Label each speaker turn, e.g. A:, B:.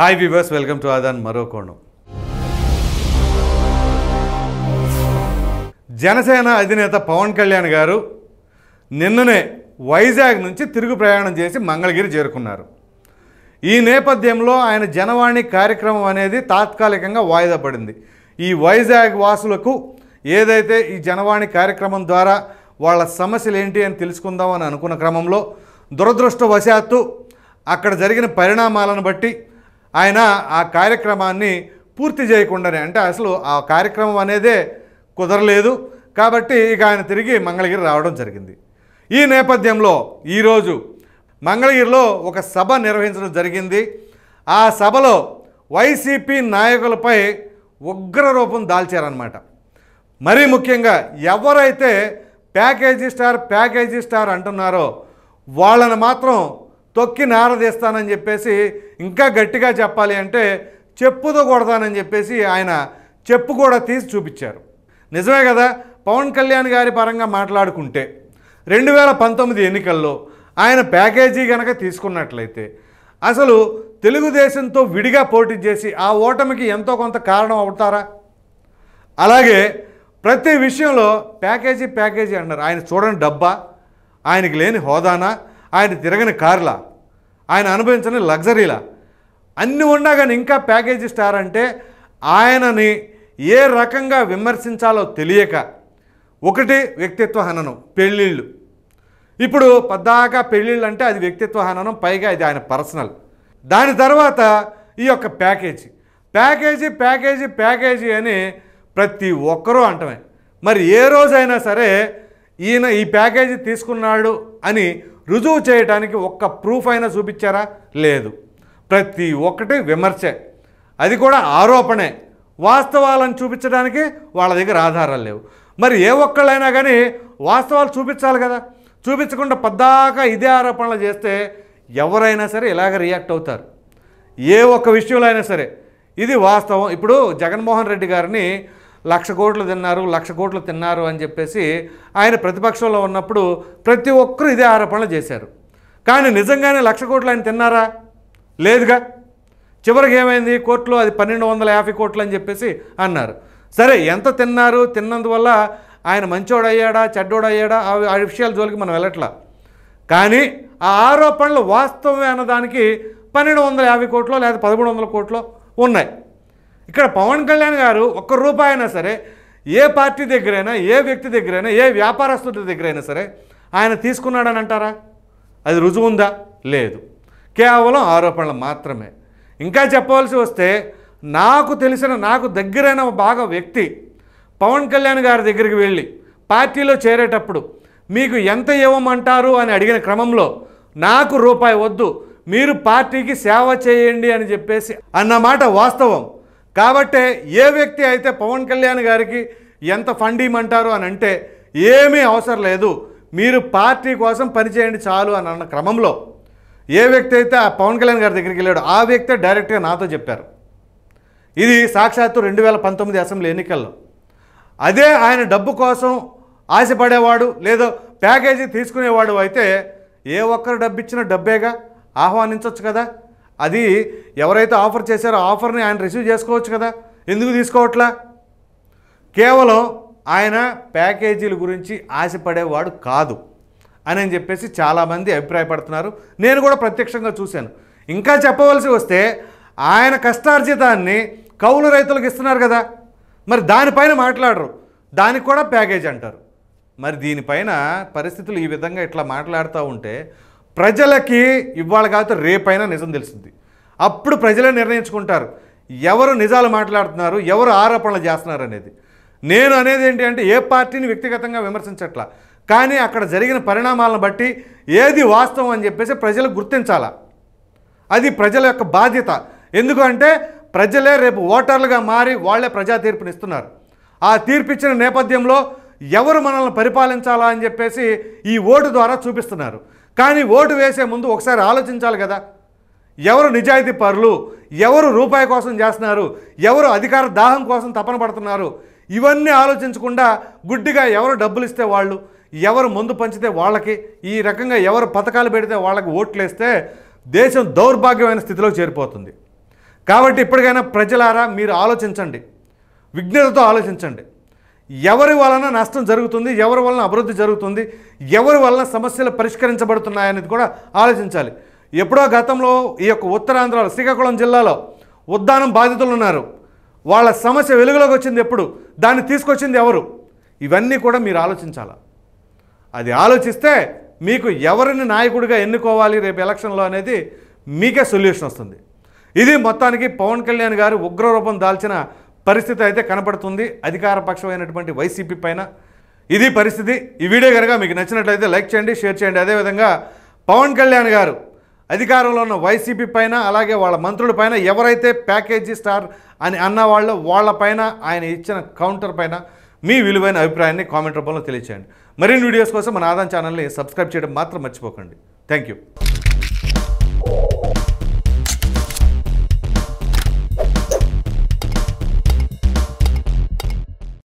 A: hi viewers welcome to Aadhan మరో కోణం జనసేన అధినేత పవన్ కళ్యాణ్ గారు నిన్ననే వైజాగ్ నుంచి తిరుగు ప్రయాణం చేసి మంగళగిరి చేరుకున్నారు ఈ నేపథ్యంలో ఆయన జనవాణి కార్యక్రమం అనేది తాత్కాలికంగా వాయిదా పడింది ఈ వైజాగ్ వాసులకు ఏదైతే ఈ జనవాణి కార్యక్రమం ద్వారా వాళ్ళ సమస్యలు ఏంటి అని తెలుసుకుందామని అనుకున్న క్రమంలో దురదృష్టవశాత్తు అక్కడ జరిగిన పరిణామాలను బట్టి ఆయన ఆ కార్యక్రమాన్ని పూర్తి చేయకుండానే అంటే అసలు ఆ కార్యక్రమం అనేదే కుదరలేదు కాబట్టి ఇక ఆయన తిరిగి మంగళగిరి రావడం జరిగింది ఈ నేపథ్యంలో ఈరోజు మంగళగిరిలో ఒక సభ నిర్వహించడం జరిగింది ఆ సభలో వైసీపీ నాయకులపై ఉగ్ర రూపం దాల్చారనమాట మరీ ముఖ్యంగా ఎవరైతే ప్యాకేజీ స్టార్ ప్యాకేజీ స్టార్ అంటున్నారో వాళ్ళని మాత్రం తొక్కి నారదీస్తానని చెప్పేసి ఇంకా గట్టిగా చెప్పాలి అంటే చెప్పుతో కొడతానని చెప్పేసి ఆయన చెప్పు కూడా తీసి చూపించారు నిజమే కదా పవన్ కళ్యాణ్ గారి పరంగా మాట్లాడుకుంటే రెండు వేల పంతొమ్మిది ఎన్నికల్లో ఆయన ప్యాకేజీ కనుక తీసుకున్నట్లయితే అసలు తెలుగుదేశంతో విడిగా పోటీ చేసి ఆ ఓటమికి ఎంతో కొంత కారణం అవుతారా అలాగే ప్రతి విషయంలో ప్యాకేజీ ప్యాకేజీ అన్నారు ఆయన చూడని డబ్బా ఆయనకి లేని హోదానా ఆయన తిరగని కార్లా ఆయన అనుభవించని లగ్జరీలా అన్నీ ఉన్నా కానీ ఇంకా ప్యాకేజీ స్టార్ అంటే ఆయనని ఏ రకంగా విమర్శించాలో తెలియక ఒకటి వ్యక్తిత్వ హననం పెళ్ళిళ్ళు ఇప్పుడు పద్దాకా పెళ్ళిళ్ళు అంటే అది వ్యక్తిత్వ హననం పైగా ఇది ఆయన పర్సనల్ దాని తర్వాత ఈ యొక్క ప్యాకేజీ ప్యాకేజీ ప్యాకేజీ ప్యాకేజీ అని ప్రతి ఒక్కరూ అంటమే మరి ఏ రోజైనా సరే ఈయన ఈ ప్యాకేజీ తీసుకున్నాడు అని రుజువు చేయడానికి ఒక్క ప్రూఫ్ అయినా చూపించారా లేదు ప్రతి ఒక్కటి విమర్శే అది కూడా ఆరోపణే వాస్తవాలను చూపించడానికి వాళ్ళ దగ్గర ఆధారాలు లేవు మరి ఏ ఒక్కళ్ళైనా కానీ వాస్తవాలు చూపించాలి కదా చూపించకుండా పద్దాకా ఇదే ఆరోపణలు చేస్తే ఎవరైనా సరే ఇలాగ రియాక్ట్ అవుతారు ఏ ఒక్క విషయంలో అయినా సరే ఇది వాస్తవం ఇప్పుడు జగన్మోహన్ రెడ్డి గారిని లక్ష కోట్లు తిన్నారు లక్ష కోట్లు తిన్నారు అని చెప్పేసి ఆయన ప్రతిపక్షంలో ఉన్నప్పుడు ప్రతి ఒక్కరూ ఇదే ఆరోపణలు చేశారు కానీ నిజంగానే లక్ష కోట్లు ఆయన తిన్నారా లేదుగా చివరికి ఏమైంది కోర్టులో అది పన్నెండు వందల యాభై కోట్లు అని చెప్పేసి అన్నారు సరే ఎంత తిన్నారు తిన్నందువల్ల ఆయన మంచోడయ్యాడా చెడ్డోడయ్యాడా ఆ విషయాల జోలికి మనం వెళ్ళట్లా కానీ ఆ ఆరోపణలు వాస్తవమే అన్నదానికి పన్నెండు వందల యాభై కోట్లో లేదా పదమూడు వందల కోట్లో ఉన్నాయి ఇక్కడ పవన్ కళ్యాణ్ గారు ఒక్క రూపాయి అయినా సరే ఏ పార్టీ దగ్గరైనా ఏ వ్యక్తి దగ్గరైనా ఏ వ్యాపారస్తుల దగ్గరైనా సరే ఆయన తీసుకున్నాడని అంటారా అది రుజువు ఉందా లేదు కేవలం ఆరోపణలు మాత్రమే ఇంకా చెప్పవలసి వస్తే నాకు తెలిసిన నాకు దగ్గరైన బాగా వ్యక్తి పవన్ కళ్యాణ్ గారి దగ్గరికి వెళ్ళి పార్టీలో చేరేటప్పుడు మీకు ఎంత ఇవ్వమంటారు అని అడిగిన క్రమంలో నాకు రూపాయి వద్దు మీరు పార్టీకి సేవ చేయండి అని చెప్పేసి అన్నమాట వాస్తవం కాబట్టే ఏ వ్యక్తి అయితే పవన్ కళ్యాణ్ గారికి ఎంత ఫండ్ ఇమ్మంటారు అని అంటే ఏమీ అవసరం లేదు మీరు పార్టీ కోసం పనిచేయండి చాలు అని అన్న క్రమంలో ఏ వ్యక్తి అయితే ఆ పవన్ కళ్యాణ్ గారి దగ్గరికి వెళ్ళాడు ఆ వ్యక్తే డైరెక్ట్గా నాతో చెప్పారు ఇది సాక్షాత్తు రెండు వేల పంతొమ్మిది అసెంబ్లీ ఎన్నికల్లో అదే ఆయన డబ్బు కోసం ఆశపడేవాడు లేదో ప్యాకేజీ తీసుకునేవాడు అయితే ఏ ఒక్కరు డబ్బు ఇచ్చినా డబ్బేగా ఆహ్వానించవచ్చు కదా అది ఎవరైతే ఆఫర్ చేశారో ఆఫర్ని ఆయన రిసీవ్ చేసుకోవచ్చు కదా ఎందుకు తీసుకోవట్లా కేవలం ఆయన ప్యాకేజీల గురించి ఆశపడేవాడు కాదు అని చెప్పేసి చాలామంది అభిప్రాయపడుతున్నారు నేను కూడా ప్రత్యక్షంగా చూశాను ఇంకా చెప్పవలసి వస్తే ఆయన కష్టార్జితాన్ని కౌలు రైతులకు ఇస్తున్నారు కదా మరి దానిపైన మాట్లాడరు దానికి కూడా ప్యాకేజ్ అంటారు మరి దీనిపైన పరిస్థితులు ఈ విధంగా ఇట్లా మాట్లాడుతూ ఉంటే ప్రజలకి ఇవాళ కాకపోతే రేపైనా నిజం తెలిసింది అప్పుడు ప్రజలే నిర్ణయించుకుంటారు ఎవరు నిజాలు మాట్లాడుతున్నారు ఎవరు ఆరోపణలు చేస్తున్నారు అనేది నేను అనేది ఏంటి అంటే ఏ పార్టీని వ్యక్తిగతంగా విమర్శించట్లా కానీ అక్కడ జరిగిన పరిణామాలను బట్టి ఏది వాస్తవం అని చెప్పేసి ప్రజలు గుర్తించాలా అది ప్రజల యొక్క బాధ్యత ఎందుకంటే ప్రజలే రేపు ఓటర్లుగా మారి వాళ్లే ప్రజా తీర్పునిస్తున్నారు ఆ తీర్పిచ్చిన నేపథ్యంలో ఎవరు మనల్ని పరిపాలించాలా అని చెప్పేసి ఈ ఓటు ద్వారా చూపిస్తున్నారు కానీ ఓటు వేసే ముందు ఒకసారి ఆలోచించాలి కదా ఎవరు నిజాయితీ పరులు ఎవరు రూపాయి కోసం చేస్తున్నారు ఎవరు అధికార దాహం కోసం తపన పడుతున్నారు ఇవన్నీ ఆలోచించకుండా గుడ్డిగా ఎవరు డబ్బులు ఇస్తే వాళ్ళు ఎవరు ముందు పంచితే వాళ్ళకి ఈ రకంగా ఎవరు పథకాలు పెడితే వాళ్ళకి ఓట్లేస్తే దేశం దౌర్భాగ్యమైన స్థితిలో చేరిపోతుంది కాబట్టి ఇప్పటికైనా ప్రజలారా మీరు ఆలోచించండి విజ్ఞతతో ఆలోచించండి ఎవరి వలన నష్టం జరుగుతుంది ఎవరి వలన అభివృద్ధి జరుగుతుంది ఎవరి వలన సమస్యలు పరిష్కరించబడుతున్నాయనేది కూడా ఆలోచించాలి ఎప్పుడో గతంలో ఈ యొక్క ఉత్తరాంధ్రలో శ్రీకాకుళం జిల్లాలో ఉద్దానం బాధితులు ఉన్నారు వాళ్ళ సమస్య వెలుగులోకి వచ్చింది ఎప్పుడు దాన్ని తీసుకొచ్చింది ఎవరు ఇవన్నీ కూడా మీరు ఆలోచించాలి అది ఆలోచిస్తే మీకు ఎవరిని నాయకుడిగా ఎన్నుకోవాలి రేపు ఎలక్షన్లో అనేది మీకే సొల్యూషన్ వస్తుంది ఇది మొత్తానికి పవన్ కళ్యాణ్ గారు ఉగ్రరూపం దాల్చిన పరిస్థితి అయితే కనపడుతుంది అధికార పక్షమైనటువంటి వైసీపీ పైన ఇది పరిస్థితి ఈ వీడియో కనుక మీకు నచ్చినట్లయితే లైక్ చేయండి షేర్ చేయండి అదేవిధంగా పవన్ కళ్యాణ్ గారు అధికారంలో ఉన్న వైసీపీ పైన అలాగే వాళ్ళ మంత్రుల పైన ఎవరైతే ప్యాకేజీ స్టార్ అని అన్నవాళ్ళు వాళ్ళపైన ఆయన ఇచ్చిన కౌంటర్ పైన మీ విలువైన అభిప్రాయాన్ని కామెంట్ రూపంలో తెలియచేయండి మరిన్ని వీడియోస్ కోసం మన ఆదాన్ ఛానల్ని సబ్స్క్రైబ్ చేయడం మాత్రం మర్చిపోకండి థ్యాంక్